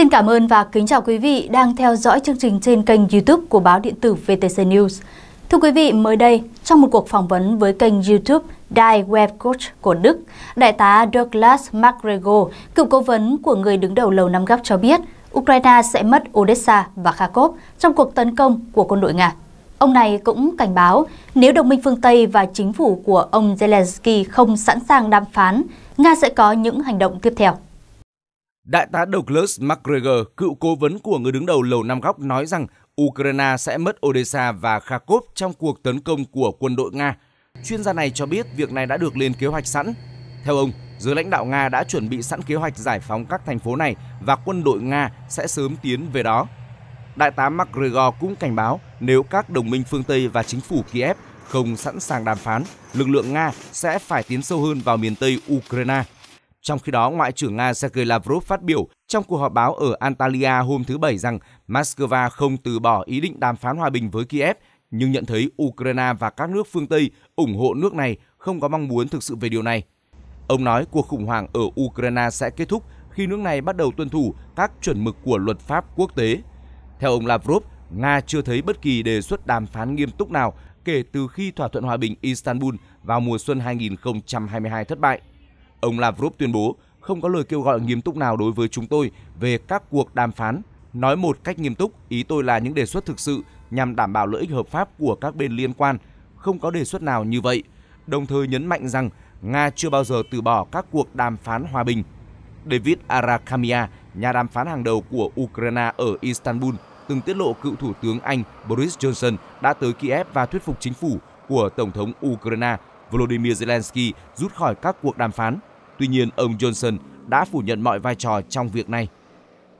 Xin cảm ơn và kính chào quý vị đang theo dõi chương trình trên kênh YouTube của báo điện tử VTC News. Thưa quý vị, mới đây, trong một cuộc phỏng vấn với kênh YouTube Die Web Coach của Đức, đại tá Douglas MacGregor, cựu cố vấn của người đứng đầu Lầu Năm gấp cho biết, Ukraine sẽ mất Odessa và Kharkov trong cuộc tấn công của quân đội Nga. Ông này cũng cảnh báo, nếu đồng minh phương Tây và chính phủ của ông Zelensky không sẵn sàng đàm phán, Nga sẽ có những hành động tiếp theo. Đại tá Douglas MacGregor, cựu cố vấn của người đứng đầu Lầu Năm Góc nói rằng Ukraine sẽ mất Odessa và Kharkov trong cuộc tấn công của quân đội Nga. Chuyên gia này cho biết việc này đã được lên kế hoạch sẵn. Theo ông, giới lãnh đạo Nga đã chuẩn bị sẵn kế hoạch giải phóng các thành phố này và quân đội Nga sẽ sớm tiến về đó. Đại tá MacGregor cũng cảnh báo nếu các đồng minh phương Tây và chính phủ Kiev không sẵn sàng đàm phán, lực lượng Nga sẽ phải tiến sâu hơn vào miền Tây Ukraine. Trong khi đó, Ngoại trưởng Nga Sergei Lavrov phát biểu trong cuộc họp báo ở Antalya hôm thứ Bảy rằng Moscow không từ bỏ ý định đàm phán hòa bình với Kiev, nhưng nhận thấy Ukraine và các nước phương Tây ủng hộ nước này không có mong muốn thực sự về điều này. Ông nói cuộc khủng hoảng ở Ukraine sẽ kết thúc khi nước này bắt đầu tuân thủ các chuẩn mực của luật pháp quốc tế. Theo ông Lavrov, Nga chưa thấy bất kỳ đề xuất đàm phán nghiêm túc nào kể từ khi thỏa thuận hòa bình Istanbul vào mùa xuân 2022 thất bại. Ông Lavrov tuyên bố không có lời kêu gọi nghiêm túc nào đối với chúng tôi về các cuộc đàm phán. Nói một cách nghiêm túc, ý tôi là những đề xuất thực sự nhằm đảm bảo lợi ích hợp pháp của các bên liên quan. Không có đề xuất nào như vậy. Đồng thời nhấn mạnh rằng Nga chưa bao giờ từ bỏ các cuộc đàm phán hòa bình. David Arakamia, nhà đàm phán hàng đầu của Ukraine ở Istanbul, từng tiết lộ cựu Thủ tướng Anh Boris Johnson đã tới Kiev và thuyết phục chính phủ của Tổng thống Ukraine Volodymyr Zelensky rút khỏi các cuộc đàm phán Tuy nhiên, ông Johnson đã phủ nhận mọi vai trò trong việc này.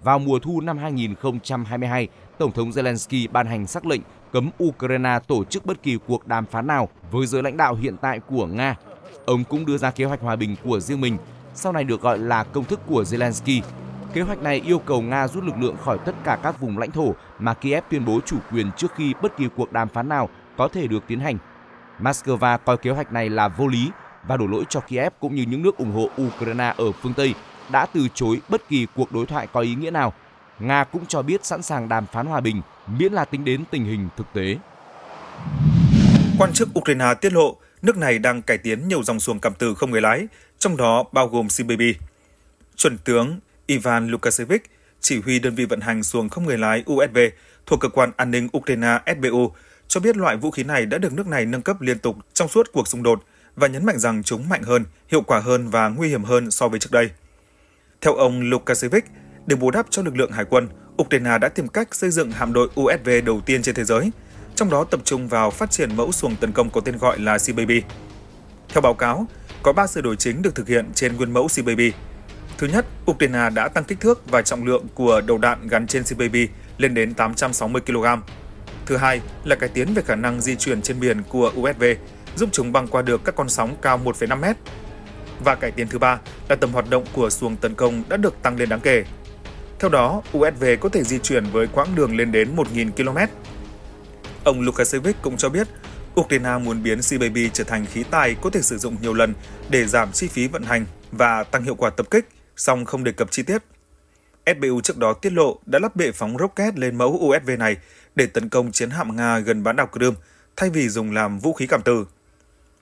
Vào mùa thu năm 2022, Tổng thống Zelensky ban hành sắc lệnh cấm Ukraine tổ chức bất kỳ cuộc đàm phán nào với giới lãnh đạo hiện tại của Nga. Ông cũng đưa ra kế hoạch hòa bình của riêng mình, sau này được gọi là công thức của Zelensky. Kế hoạch này yêu cầu Nga rút lực lượng khỏi tất cả các vùng lãnh thổ mà Kiev tuyên bố chủ quyền trước khi bất kỳ cuộc đàm phán nào có thể được tiến hành. Moscow coi kế hoạch này là vô lý và đổ lỗi cho Kiev cũng như những nước ủng hộ Ukraine ở phương Tây đã từ chối bất kỳ cuộc đối thoại có ý nghĩa nào. Nga cũng cho biết sẵn sàng đàm phán hòa bình miễn là tính đến tình hình thực tế. Quan chức Ukraine tiết lộ nước này đang cải tiến nhiều dòng xuồng cầm từ không người lái, trong đó bao gồm CBB. Chuẩn tướng Ivan Lukasevich, chỉ huy đơn vị vận hành xuồng không người lái Usv thuộc cơ quan an ninh Ukraine SBU, cho biết loại vũ khí này đã được nước này nâng cấp liên tục trong suốt cuộc xung đột và nhấn mạnh rằng chúng mạnh hơn, hiệu quả hơn và nguy hiểm hơn so với trước đây. Theo ông Lukasiewicz, để bù đắp cho lực lượng hải quân, Ukraine đã tìm cách xây dựng hạm đội USV đầu tiên trên thế giới, trong đó tập trung vào phát triển mẫu xuồng tấn công có tên gọi là CBB. Theo báo cáo, có 3 sửa đổi chính được thực hiện trên nguyên mẫu CBB. Thứ nhất, Ukraine đã tăng kích thước và trọng lượng của đầu đạn gắn trên CBB lên đến 860 kg. Thứ hai là cải tiến về khả năng di chuyển trên biển của USV giúp chúng băng qua được các con sóng cao 15 mét Và cải tiến thứ ba là tầm hoạt động của xuồng tấn công đã được tăng lên đáng kể. Theo đó, USV có thể di chuyển với quãng đường lên đến 1.000 km. Ông Lukasevich cũng cho biết, Ukraine muốn biến Sea baby trở thành khí tài có thể sử dụng nhiều lần để giảm chi phí vận hành và tăng hiệu quả tập kích, song không đề cập chi tiết. SBU trước đó tiết lộ đã lắp bệ phóng rocket lên mẫu USV này để tấn công chiến hạm Nga gần bán đảo Crimea, thay vì dùng làm vũ khí cảm tử.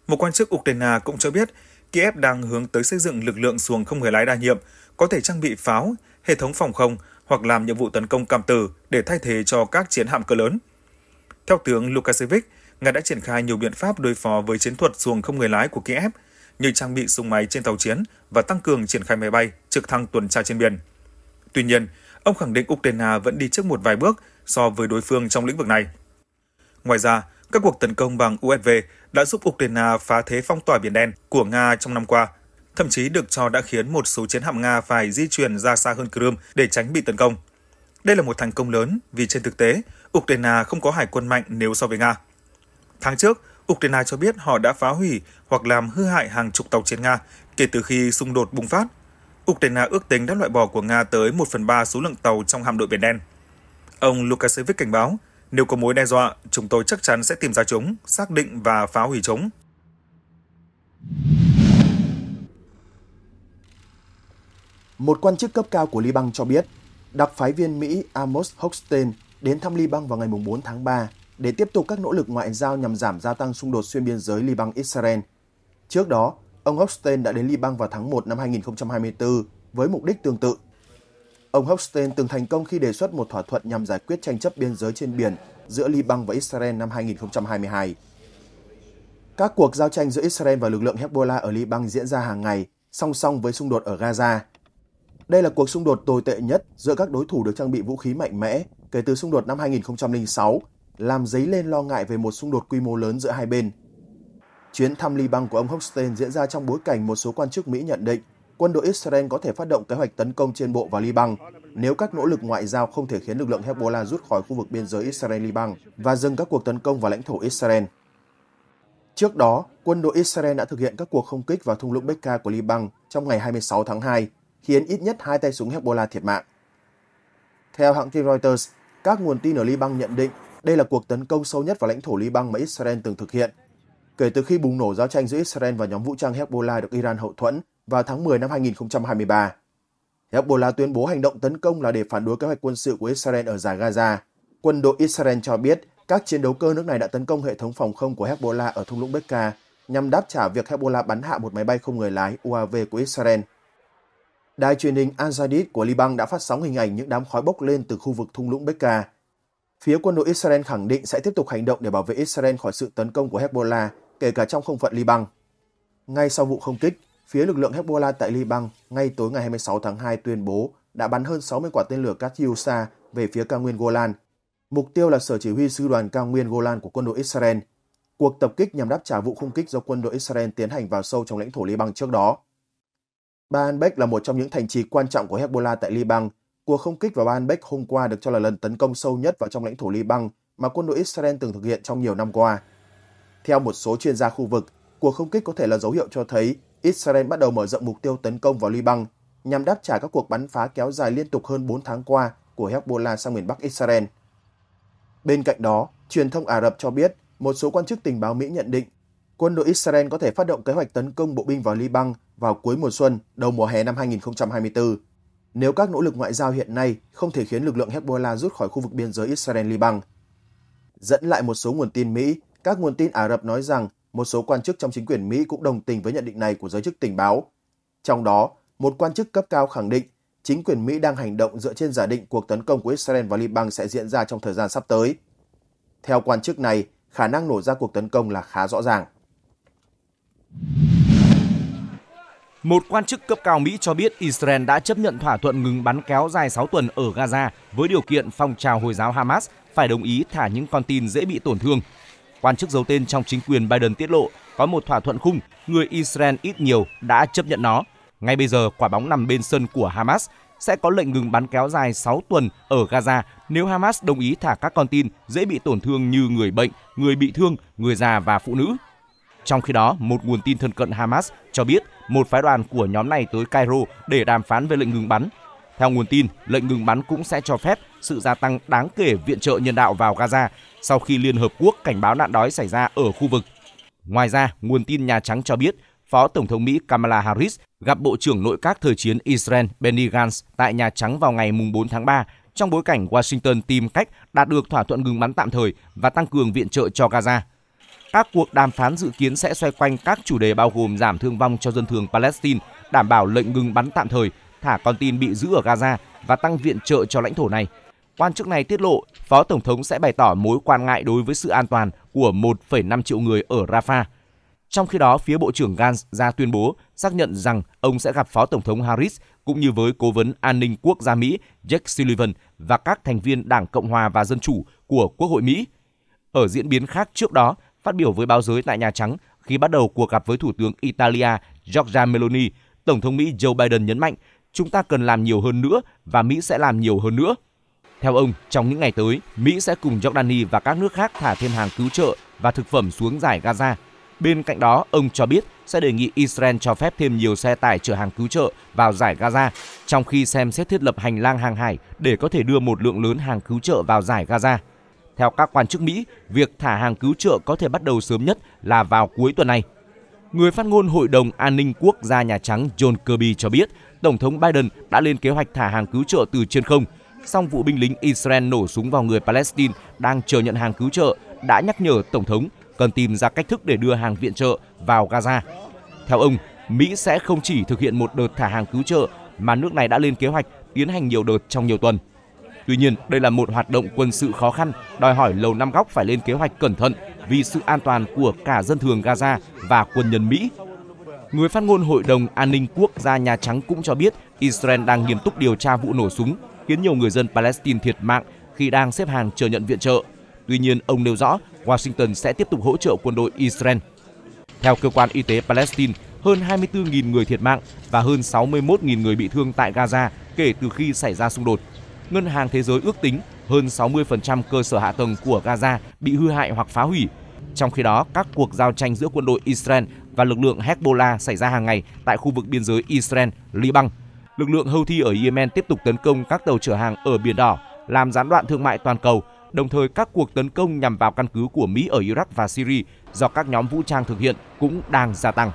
Một quan chức Ukraine cũng cho biết Kiev đang hướng tới xây dựng lực lượng xuồng không người lái đa nhiệm, có thể trang bị pháo, hệ thống phòng không hoặc làm nhiệm vụ tấn công cảm tử để thay thế cho các chiến hạm cỡ lớn. Theo tướng Lukashevich, Nga đã triển khai nhiều biện pháp đối phó với chiến thuật xuồng không người lái của Kiev, như trang bị súng máy trên tàu chiến và tăng cường triển khai máy bay, trực thăng tuần tra trên biển. Tuy nhiên, ông khẳng định Ukraine vẫn đi trước một vài bước so với đối phương trong lĩnh vực này. Ngoài ra, các cuộc tấn công bằng USV đã giúp Ukraine phá thế phong tỏa Biển Đen của Nga trong năm qua, thậm chí được cho đã khiến một số chiến hạm Nga phải di chuyển ra xa hơn Crimea để tránh bị tấn công. Đây là một thành công lớn vì trên thực tế, Ukraine không có hải quân mạnh nếu so với Nga. Tháng trước, Ukraine cho biết họ đã phá hủy hoặc làm hư hại hàng chục tàu chiến Nga kể từ khi xung đột bùng phát. Ukraine ước tính đã loại bỏ của Nga tới 1 phần 3 số lượng tàu trong hạm đội Biển Đen. Ông Lukasevich cảnh báo nếu có mối đe dọa, chúng tôi chắc chắn sẽ tìm ra chúng, xác định và phá hủy chúng. Một quan chức cấp cao của Liban cho biết, đặc phái viên Mỹ Amos Hochstein đến thăm Liban vào ngày 4 tháng 3 để tiếp tục các nỗ lực ngoại giao nhằm giảm gia tăng xung đột xuyên biên giới Liban-Israel. Trước đó, ông Hochstein đã đến Liban vào tháng 1 năm 2024 với mục đích tương tự. Ông Hochstein từng thành công khi đề xuất một thỏa thuận nhằm giải quyết tranh chấp biên giới trên biển giữa Liban và Israel năm 2022. Các cuộc giao tranh giữa Israel và lực lượng Hezbollah ở Liban diễn ra hàng ngày, song song với xung đột ở Gaza. Đây là cuộc xung đột tồi tệ nhất giữa các đối thủ được trang bị vũ khí mạnh mẽ kể từ xung đột năm 2006, làm dấy lên lo ngại về một xung đột quy mô lớn giữa hai bên. Chuyến thăm Liban của ông Hochstein diễn ra trong bối cảnh một số quan chức Mỹ nhận định quân đội Israel có thể phát động kế hoạch tấn công trên bộ vào Liban nếu các nỗ lực ngoại giao không thể khiến lực lượng Hezbollah rút khỏi khu vực biên giới Israel-Liban và dừng các cuộc tấn công vào lãnh thổ Israel. Trước đó, quân đội Israel đã thực hiện các cuộc không kích vào thung lũng Bekaa của Liban trong ngày 26 tháng 2, khiến ít nhất hai tay súng Hezbollah thiệt mạng. Theo hãng tin Reuters, các nguồn tin ở Liban nhận định đây là cuộc tấn công sâu nhất vào lãnh thổ Liban mà Israel từng thực hiện kể từ khi bùng nổ giao tranh giữa Israel và nhóm vũ trang Hezbollah được Iran hậu thuẫn vào tháng 10 năm 2023. Hezbollah tuyên bố hành động tấn công là để phản đối kế hoạch quân sự của Israel ở giải Gaza. Quân đội Israel cho biết các chiến đấu cơ nước này đã tấn công hệ thống phòng không của Hezbollah ở thung lũng Bekaa nhằm đáp trả việc Hezbollah bắn hạ một máy bay không người lái UAV của Israel. Đài truyền hình al Jadid của Liban đã phát sóng hình ảnh những đám khói bốc lên từ khu vực thung lũng Bekaa. Phía quân đội Israel khẳng định sẽ tiếp tục hành động để bảo vệ Israel khỏi sự tấn công của Hezbollah, kể cả trong không phận Liban. Ngay sau vụ không kích, phía lực lượng Hezbollah tại Liban ngay tối ngày 26 tháng 2 tuyên bố đã bắn hơn 60 quả tên lửa Katyusha về phía cao nguyên Golan. Mục tiêu là sở chỉ huy sư đoàn cao nguyên Golan của quân đội Israel. Cuộc tập kích nhằm đáp trả vụ không kích do quân đội Israel tiến hành vào sâu trong lãnh thổ Liban trước đó. Baalbek là một trong những thành trì quan trọng của Hezbollah tại Liban. Cuộc không kích vào Baalbek hôm qua được cho là lần tấn công sâu nhất vào trong lãnh thổ Liban mà quân đội Israel từng thực hiện trong nhiều năm qua. Theo một số chuyên gia khu vực, cuộc không kích có thể là dấu hiệu cho thấy Israel bắt đầu mở rộng mục tiêu tấn công vào Liban nhằm đáp trả các cuộc bắn phá kéo dài liên tục hơn 4 tháng qua của Hezbollah sang miền Bắc Israel. Bên cạnh đó, truyền thông Ả Rập cho biết một số quan chức tình báo Mỹ nhận định quân đội Israel có thể phát động kế hoạch tấn công bộ binh vào Liban vào cuối mùa xuân, đầu mùa hè năm 2024, nếu các nỗ lực ngoại giao hiện nay không thể khiến lực lượng Hezbollah rút khỏi khu vực biên giới Israel-Liban. Dẫn lại một số nguồn tin Mỹ, các nguồn tin Ả Rập nói rằng một số quan chức trong chính quyền Mỹ cũng đồng tình với nhận định này của giới chức tình báo. Trong đó, một quan chức cấp cao khẳng định chính quyền Mỹ đang hành động dựa trên giả định cuộc tấn công của Israel vào Liban sẽ diễn ra trong thời gian sắp tới. Theo quan chức này, khả năng nổ ra cuộc tấn công là khá rõ ràng. Một quan chức cấp cao Mỹ cho biết Israel đã chấp nhận thỏa thuận ngừng bắn kéo dài 6 tuần ở Gaza với điều kiện phong trào Hồi giáo Hamas phải đồng ý thả những con tin dễ bị tổn thương Quan chức giấu tên trong chính quyền Biden tiết lộ có một thỏa thuận khung, người Israel ít nhiều đã chấp nhận nó. Ngay bây giờ, quả bóng nằm bên sân của Hamas sẽ có lệnh ngừng bắn kéo dài 6 tuần ở Gaza nếu Hamas đồng ý thả các con tin dễ bị tổn thương như người bệnh, người bị thương, người già và phụ nữ. Trong khi đó, một nguồn tin thân cận Hamas cho biết một phái đoàn của nhóm này tới Cairo để đàm phán về lệnh ngừng bắn theo nguồn tin, lệnh ngừng bắn cũng sẽ cho phép sự gia tăng đáng kể viện trợ nhân đạo vào Gaza sau khi Liên Hợp Quốc cảnh báo nạn đói xảy ra ở khu vực. Ngoài ra, nguồn tin Nhà Trắng cho biết Phó Tổng thống Mỹ Kamala Harris gặp Bộ trưởng Nội các thời chiến Israel Benny Gantz tại Nhà Trắng vào ngày 4 tháng 3 trong bối cảnh Washington tìm cách đạt được thỏa thuận ngừng bắn tạm thời và tăng cường viện trợ cho Gaza. Các cuộc đàm phán dự kiến sẽ xoay quanh các chủ đề bao gồm giảm thương vong cho dân thường Palestine, đảm bảo lệnh ngừng bắn tạm thời thả con tin bị giữ ở Gaza và tăng viện trợ cho lãnh thổ này. Quan chức này tiết lộ, Phó Tổng thống sẽ bày tỏ mối quan ngại đối với sự an toàn của 1,5 triệu người ở Rafah. Trong khi đó, phía Bộ trưởng Gantz ra tuyên bố xác nhận rằng ông sẽ gặp Phó Tổng thống Harris cũng như với Cố vấn An ninh Quốc gia Mỹ Jake Sullivan và các thành viên Đảng Cộng hòa và Dân chủ của Quốc hội Mỹ. Ở diễn biến khác trước đó, phát biểu với báo giới tại Nhà Trắng khi bắt đầu cuộc gặp với Thủ tướng Italia Giorgia Meloni, Tổng thống Mỹ Joe Biden nhấn mạnh chúng ta cần làm nhiều hơn nữa và Mỹ sẽ làm nhiều hơn nữa. Theo ông, trong những ngày tới, Mỹ sẽ cùng Jordani và các nước khác thả thêm hàng cứu trợ và thực phẩm xuống giải Gaza. Bên cạnh đó, ông cho biết sẽ đề nghị Israel cho phép thêm nhiều xe tải chở hàng cứu trợ vào giải Gaza, trong khi xem xét thiết lập hành lang hàng hải để có thể đưa một lượng lớn hàng cứu trợ vào giải Gaza. Theo các quan chức Mỹ, việc thả hàng cứu trợ có thể bắt đầu sớm nhất là vào cuối tuần này, Người phát ngôn Hội đồng An ninh Quốc gia Nhà Trắng John Kirby cho biết Tổng thống Biden đã lên kế hoạch thả hàng cứu trợ từ trên không. Song vụ binh lính Israel nổ súng vào người Palestine đang chờ nhận hàng cứu trợ đã nhắc nhở Tổng thống cần tìm ra cách thức để đưa hàng viện trợ vào Gaza. Theo ông, Mỹ sẽ không chỉ thực hiện một đợt thả hàng cứu trợ mà nước này đã lên kế hoạch tiến hành nhiều đợt trong nhiều tuần. Tuy nhiên, đây là một hoạt động quân sự khó khăn, đòi hỏi Lầu Năm Góc phải lên kế hoạch cẩn thận vì sự an toàn của cả dân thường Gaza và quân nhân Mỹ. Người phát ngôn Hội đồng An ninh Quốc gia Nhà Trắng cũng cho biết Israel đang nghiêm túc điều tra vụ nổ súng khiến nhiều người dân Palestine thiệt mạng khi đang xếp hàng chờ nhận viện trợ. Tuy nhiên, ông nêu rõ Washington sẽ tiếp tục hỗ trợ quân đội Israel. Theo cơ quan y tế Palestine, hơn 24.000 người thiệt mạng và hơn 61.000 người bị thương tại Gaza kể từ khi xảy ra xung đột. Ngân hàng Thế giới ước tính hơn 60% cơ sở hạ tầng của Gaza bị hư hại hoặc phá hủy. Trong khi đó, các cuộc giao tranh giữa quân đội Israel và lực lượng Hezbollah xảy ra hàng ngày tại khu vực biên giới Israel, Liban. Lực lượng Houthi ở Yemen tiếp tục tấn công các tàu chở hàng ở Biển Đỏ, làm gián đoạn thương mại toàn cầu, đồng thời các cuộc tấn công nhằm vào căn cứ của Mỹ ở Iraq và Syria do các nhóm vũ trang thực hiện cũng đang gia tăng.